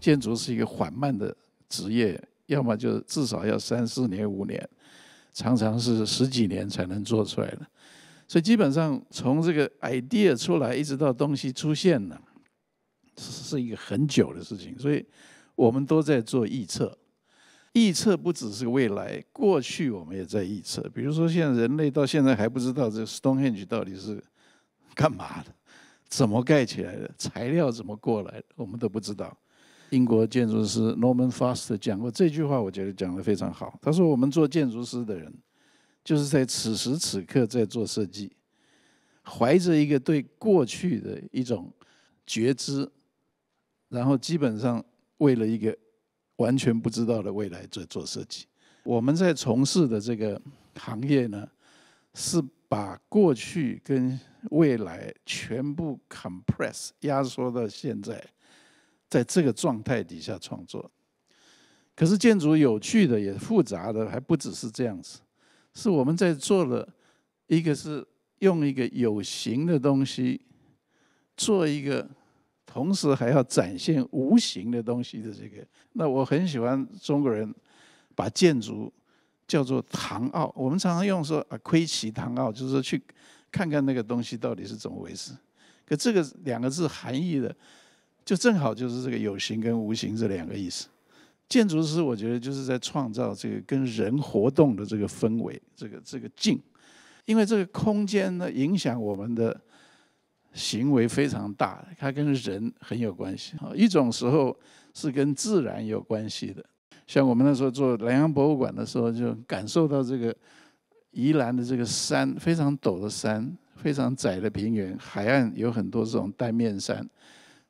建筑是一个缓慢的职业，要么就至少要三四年、五年，常常是十几年才能做出来的。所以，基本上从这个 idea 出来一直到东西出现了，是一个很久的事情。所以，我们都在做预测。预测不只是未来，过去我们也在预测。比如说，现在人类到现在还不知道这个 Stonehenge 到底是干嘛的，怎么盖起来的，材料怎么过来，的？我们都不知道。英国建筑师 Norman Foster 讲过这句话，我觉得讲的非常好。他说：“我们做建筑师的人，就是在此时此刻在做设计，怀着一个对过去的一种觉知，然后基本上为了一个完全不知道的未来在做设计。我们在从事的这个行业呢，是把过去跟未来全部 compress 压缩到现在。”在这个状态底下创作，可是建筑有趣的也复杂的还不只是这样子，是我们在做了，一个是用一个有形的东西做一个，同时还要展现无形的东西的这个。那我很喜欢中国人把建筑叫做唐奥，我们常常用说啊窥其唐奥，就是说去看看那个东西到底是怎么回事。可这个两个字含义的。就正好就是这个有形跟无形这两个意思。建筑师我觉得就是在创造这个跟人活动的这个氛围，这个这个境。因为这个空间呢，影响我们的行为非常大，它跟人很有关系。一种时候是跟自然有关系的，像我们那时候做南阳博物馆的时候，就感受到这个宜兰的这个山非常陡的山，非常窄的平原，海岸有很多这种单面山。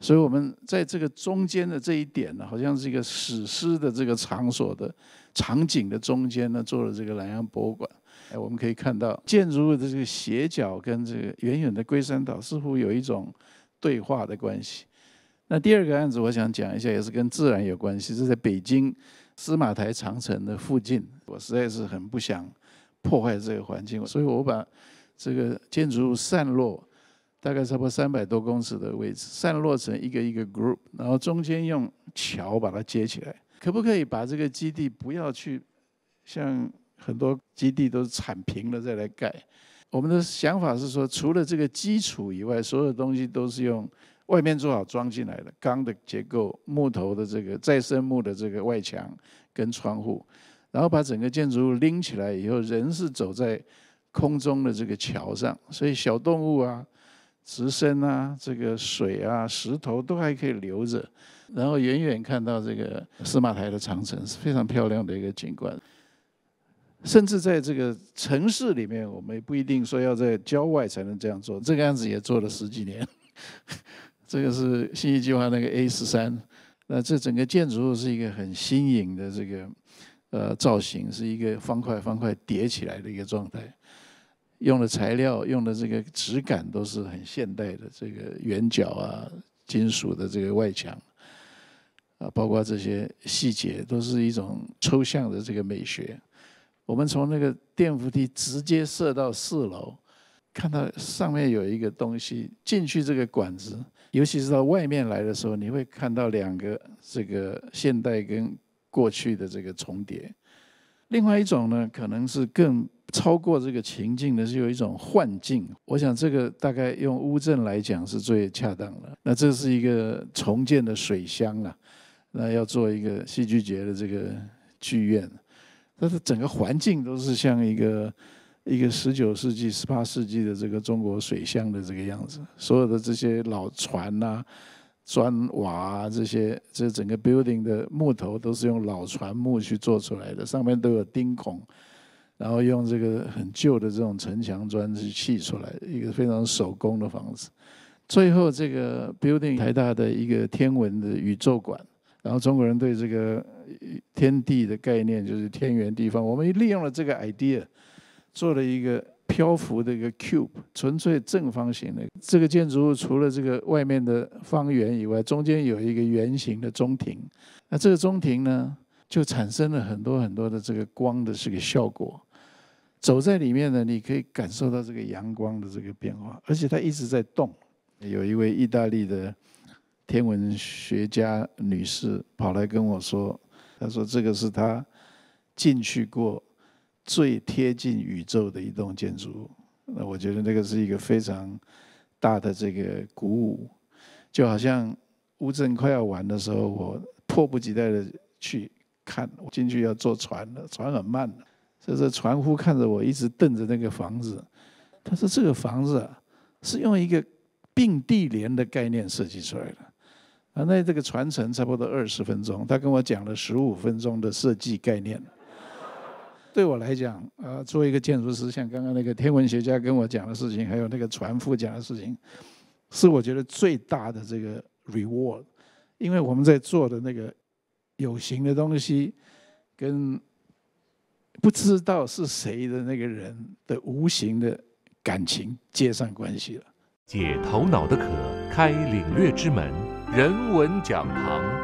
所以我们在这个中间的这一点呢，好像是一个史诗的这个场所的场景的中间呢，做了这个南洋博物馆。哎，我们可以看到建筑物的这个斜角跟这个远远的龟山岛似乎有一种对话的关系。那第二个案子我想讲一下，也是跟自然有关系，是在北京司马台长城的附近。我实在是很不想破坏这个环境，所以我把这个建筑物散落。大概差不多三百多公尺的位置，散落成一个一个 group，然后中间用桥把它接起来。可不可以把这个基地不要去？像很多基地都是铲平了再来盖。我们的想法是说，除了这个基础以外，所有东西都是用外面做好装进来的钢的结构、木头的这个再生木的这个外墙跟窗户，然后把整个建筑物拎起来以后，人是走在空中的这个桥上，所以小动物啊。直升啊，这个水啊，石头都还可以留着，然后远远看到这个司马台的长城是非常漂亮的一个景观。甚至在这个城市里面，我们也不一定说要在郊外才能这样做，这个案子也做了十几年。这个是新一计划那个 A 十三，那这整个建筑物是一个很新颖的这个呃造型，是一个方块方块叠起来的一个状态。用的材料、用的这个质感都是很现代的，这个圆角啊、金属的这个外墙，啊，包括这些细节都是一种抽象的这个美学。我们从那个电扶梯直接射到四楼，看到上面有一个东西进去这个管子，尤其是到外面来的时候，你会看到两个这个现代跟过去的这个重叠。另外一种呢，可能是更。超过这个情境呢，是有一种幻境。我想这个大概用乌镇来讲是最恰当的。那这是一个重建的水乡啊，那要做一个戏剧节的这个剧院，它的整个环境都是像一个一个十九世纪、十八世纪的这个中国水乡的这个样子。所有的这些老船呐、砖瓦这些，这整个 building 的木头都是用老船木去做出来的，上面都有钉孔。然后用这个很旧的这种城墙砖去砌出来一个非常手工的房子。最后这个 building 台大的一个天文的宇宙馆，然后中国人对这个天地的概念就是天圆地方，我们利用了这个 idea 做了一个漂浮的一个 cube，纯粹正方形的这个建筑物，除了这个外面的方圆以外，中间有一个圆形的中庭。那这个中庭呢，就产生了很多很多的这个光的这个效果。走在里面呢，你可以感受到这个阳光的这个变化，而且它一直在动。有一位意大利的天文学家女士跑来跟我说，她说这个是她进去过最贴近宇宙的一栋建筑。物。那我觉得那个是一个非常大的这个鼓舞，就好像乌镇快要完的时候，我迫不及待的去看，我进去要坐船了，船很慢的。这是船夫看着我一直瞪着那个房子，他说：“这个房子啊，是用一个并蒂莲的概念设计出来的。”啊，那这个传承差不多二十分钟，他跟我讲了十五分钟的设计概念。对我来讲，啊，作为一个建筑师，像刚刚那个天文学家跟我讲的事情，还有那个船夫讲的事情，是我觉得最大的这个 reward，因为我们在做的那个有形的东西跟。不知道是谁的那个人的无形的感情接上关系了。解头脑的渴，开领略之门，人文讲堂。